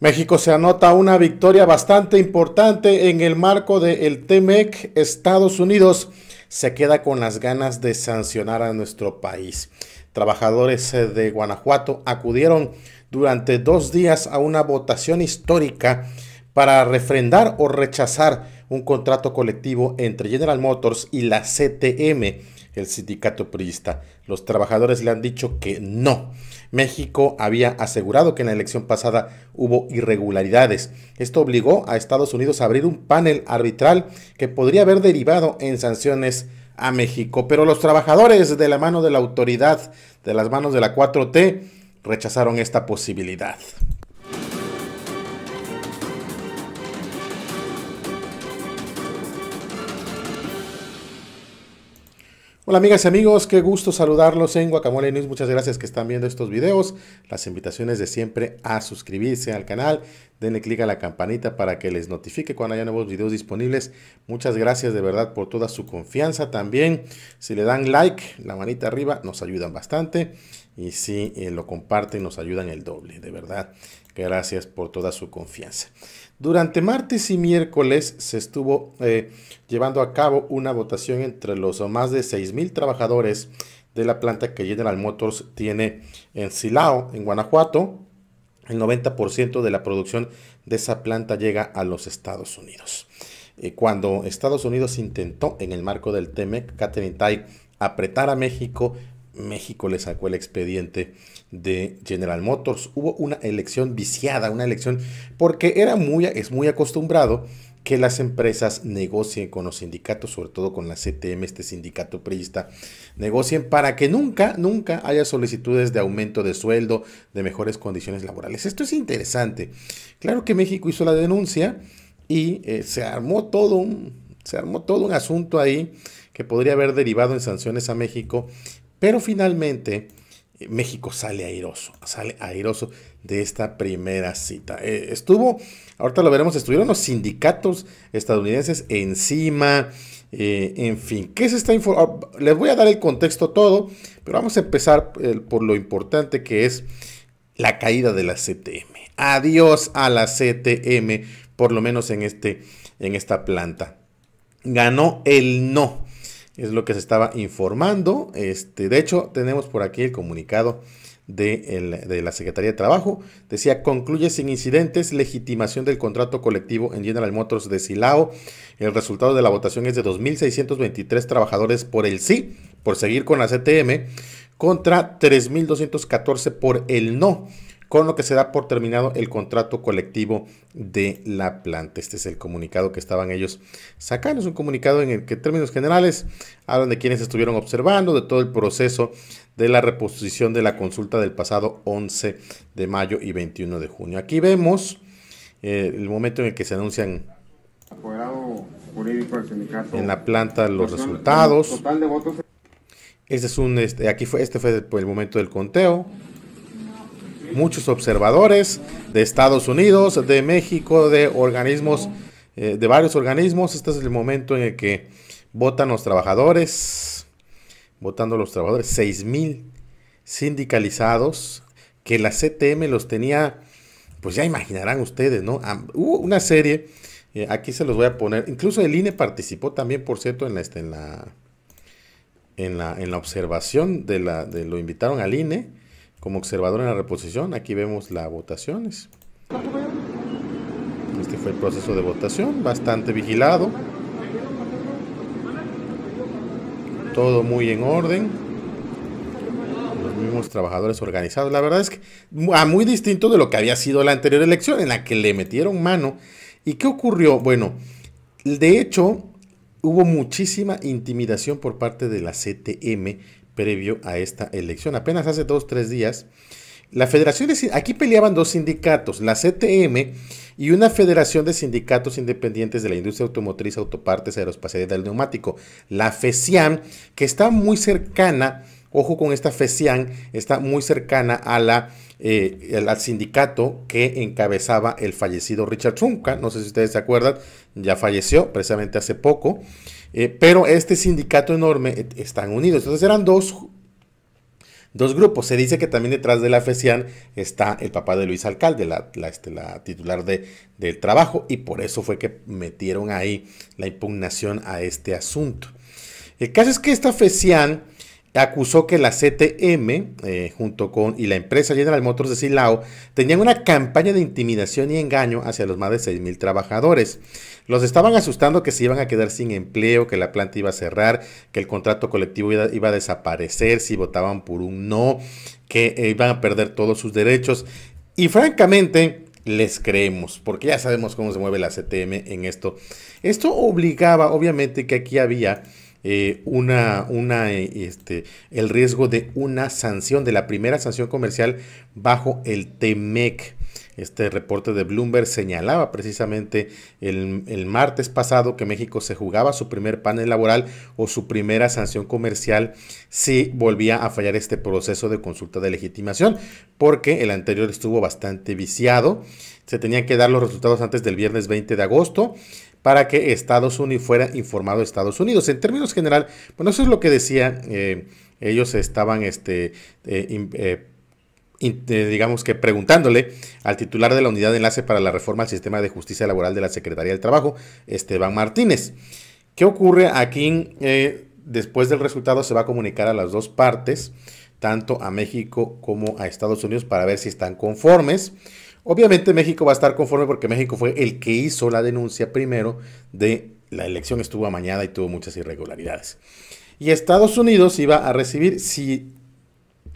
México se anota una victoria bastante importante en el marco del de TEMEC. Estados Unidos se queda con las ganas de sancionar a nuestro país. Trabajadores eh, de Guanajuato acudieron durante dos días a una votación histórica para refrendar o rechazar un contrato colectivo entre General Motors y la CTM el sindicato priista. Los trabajadores le han dicho que no. México había asegurado que en la elección pasada hubo irregularidades. Esto obligó a Estados Unidos a abrir un panel arbitral que podría haber derivado en sanciones a México. Pero los trabajadores de la mano de la autoridad, de las manos de la 4T, rechazaron esta posibilidad. Hola amigas y amigos, qué gusto saludarlos en Guacamole News. Muchas gracias que están viendo estos videos. Las invitaciones de siempre a suscribirse al canal. Denle clic a la campanita para que les notifique cuando haya nuevos videos disponibles. Muchas gracias de verdad por toda su confianza también. Si le dan like, la manita arriba, nos ayudan bastante. Y si eh, lo comparten, nos ayudan el doble, de verdad. Gracias por toda su confianza. Durante martes y miércoles se estuvo eh, llevando a cabo una votación entre los más de 6.000 trabajadores de la planta que General Motors tiene en Silao, en Guanajuato. El 90% de la producción de esa planta llega a los Estados Unidos. Eh, cuando Estados Unidos intentó, en el marco del TEMEC, Catherine Tai apretar a México México le sacó el expediente de General Motors. Hubo una elección viciada, una elección porque era muy, es muy acostumbrado que las empresas negocien con los sindicatos, sobre todo con la CTM, este sindicato priista, negocien para que nunca, nunca haya solicitudes de aumento de sueldo, de mejores condiciones laborales. Esto es interesante. Claro que México hizo la denuncia y eh, se armó todo un, se armó todo un asunto ahí que podría haber derivado en sanciones a México pero finalmente eh, México sale airoso, sale airoso de esta primera cita. Eh, estuvo, ahorita lo veremos, estuvieron los sindicatos estadounidenses encima, eh, en fin, ¿qué es esta información? Ah, les voy a dar el contexto todo, pero vamos a empezar por lo importante que es la caída de la CTM. Adiós a la CTM, por lo menos en, este, en esta planta. Ganó el no es lo que se estaba informando. Este, de hecho, tenemos por aquí el comunicado de, de, la Secretaría de Trabajo. Decía, concluye sin incidentes legitimación del contrato colectivo en General Motors de Silao. El resultado de la votación es de 2.623 trabajadores por el sí, por seguir con la CTM, contra 3.214 por el no con lo que se da por terminado el contrato colectivo de la planta. Este es el comunicado que estaban ellos sacando. Es un comunicado en el que en términos generales hablan de quienes estuvieron observando, de todo el proceso de la reposición de la consulta del pasado 11 de mayo y 21 de junio. Aquí vemos eh, el momento en el que se anuncian en la planta los resultados. Este es un, este, aquí fue, este fue el momento del conteo muchos observadores de Estados Unidos, de México, de organismos, eh, de varios organismos. Este es el momento en el que votan los trabajadores, votando los trabajadores, seis mil sindicalizados que la CTM los tenía, pues ya imaginarán ustedes, ¿no? Hubo una serie, eh, aquí se los voy a poner, incluso el INE participó también, por cierto, en la, este, en la, en la, en la observación de la, de lo invitaron al INE como observador en la reposición, aquí vemos las votaciones. Este fue el proceso de votación, bastante vigilado. Todo muy en orden. Los mismos trabajadores organizados. La verdad es que ah, muy distinto de lo que había sido la anterior elección, en la que le metieron mano. ¿Y qué ocurrió? Bueno, de hecho, hubo muchísima intimidación por parte de la CTM previo a esta elección. Apenas hace dos, tres días, la federación de, aquí peleaban dos sindicatos, la CTM y una federación de sindicatos independientes de la industria automotriz, autopartes, aeroespacial y del neumático, la FECIAM, que está muy cercana Ojo con esta FECIAN, está muy cercana eh, al sindicato que encabezaba el fallecido Richard Trunca. No sé si ustedes se acuerdan, ya falleció precisamente hace poco. Eh, pero este sindicato enorme eh, están unidos. Entonces eran dos, dos grupos. Se dice que también detrás de la FECIAN está el papá de Luis Alcalde, este, la, titular de, del trabajo, y por eso fue que metieron ahí la impugnación a este asunto. El caso es que esta FECIAN acusó que la CTM, eh, junto con y la empresa General Motors de Silao, tenían una campaña de intimidación y engaño hacia los más de mil trabajadores. Los estaban asustando que se iban a quedar sin empleo, que la planta iba a cerrar, que el contrato colectivo iba, a desaparecer si votaban por un no, que eh, iban a perder todos sus derechos. Y francamente, les creemos, porque ya sabemos cómo se mueve la CTM en esto. Esto obligaba, obviamente, que aquí había eh, una, una, eh, este, el riesgo de una sanción, de la primera sanción comercial bajo el TEMEC. Este reporte de Bloomberg señalaba precisamente el, martes pasado que México se jugaba su primer panel laboral o su primera sanción comercial si volvía a fallar este proceso de consulta de legitimación, porque el anterior estuvo bastante viciado. Se tenían que dar los resultados antes del viernes 20 de agosto para que Estados Unidos fuera informado de Estados Unidos. En términos general, bueno, eso es lo que decía, eh, ellos estaban este, eh, eh, digamos que preguntándole al titular de la unidad de enlace para la reforma al sistema de justicia laboral de la Secretaría del Trabajo, Esteban Martínez. ¿Qué ocurre aquí? Eh, después del resultado se va a comunicar a las dos partes, tanto a México como a Estados Unidos, para ver si están conformes. Obviamente México va a estar conforme porque México fue el que hizo la denuncia primero de la elección estuvo amañada y tuvo muchas irregularidades. Y Estados Unidos iba a recibir, si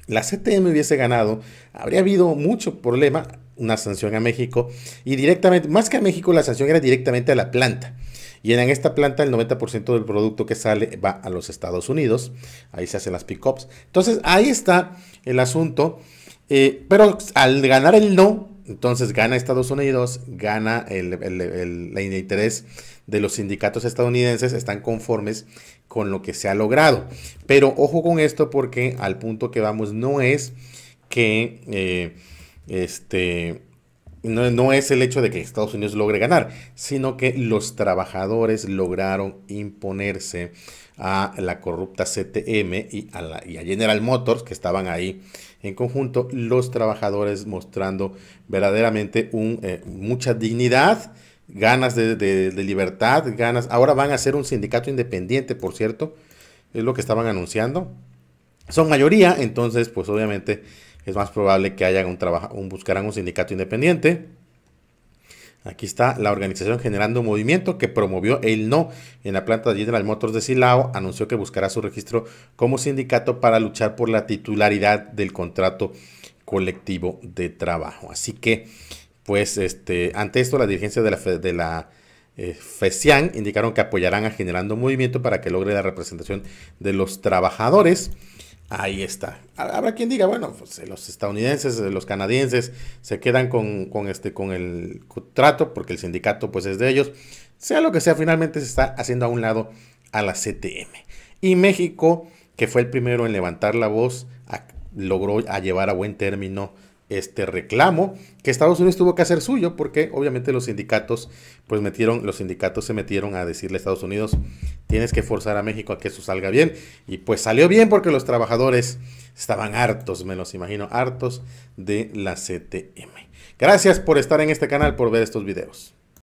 la CTM hubiese ganado, habría habido mucho problema, una sanción a México, y directamente, más que a México, la sanción era directamente a la planta. Y en esta planta el 90% del producto que sale va a los Estados Unidos. Ahí se hacen las pickups. Entonces ahí está el asunto. Eh, pero al ganar el no, entonces gana Estados Unidos, gana el, el, el, interés de los sindicatos estadounidenses, están conformes con lo que se ha logrado. Pero ojo con esto porque al punto que vamos no es que eh, este, no, es el hecho de que Estados Unidos logre ganar, sino que los trabajadores lograron imponerse a la corrupta CTM y a, General Motors, que estaban ahí en conjunto, los trabajadores mostrando verdaderamente un, eh, mucha dignidad, ganas de, de, libertad, ganas... Ahora van a ser un sindicato independiente, por cierto, es lo que estaban anunciando. Son mayoría, entonces, pues obviamente es más probable que haya un trabajo, buscarán un sindicato independiente. Aquí está la organización generando un movimiento que promovió el no en la planta de General Motors de Silao. Anunció que buscará su registro como sindicato para luchar por la titularidad del contrato colectivo de trabajo. Así que, pues, este, ante esto, la dirigencia de la, de eh, FECIAN indicaron que apoyarán a Generando Movimiento para que logre la representación de los trabajadores. Ahí está. Habrá quien diga, bueno, pues eh, los estadounidenses, eh, los canadienses se quedan con, este, con el contrato porque el sindicato pues es de ellos. Sea lo que sea, finalmente se está haciendo a un lado a la CTM. Y México, que fue el primero en levantar la voz, logró llevar a buen término este reclamo que Estados Unidos tuvo que hacer suyo porque obviamente los sindicatos pues metieron los sindicatos se metieron a decirle a Estados Unidos tienes que forzar a México a que eso salga bien y pues salió bien porque los trabajadores estaban hartos, me los imagino, hartos de la CTM. Gracias por estar en este canal, por ver estos videos.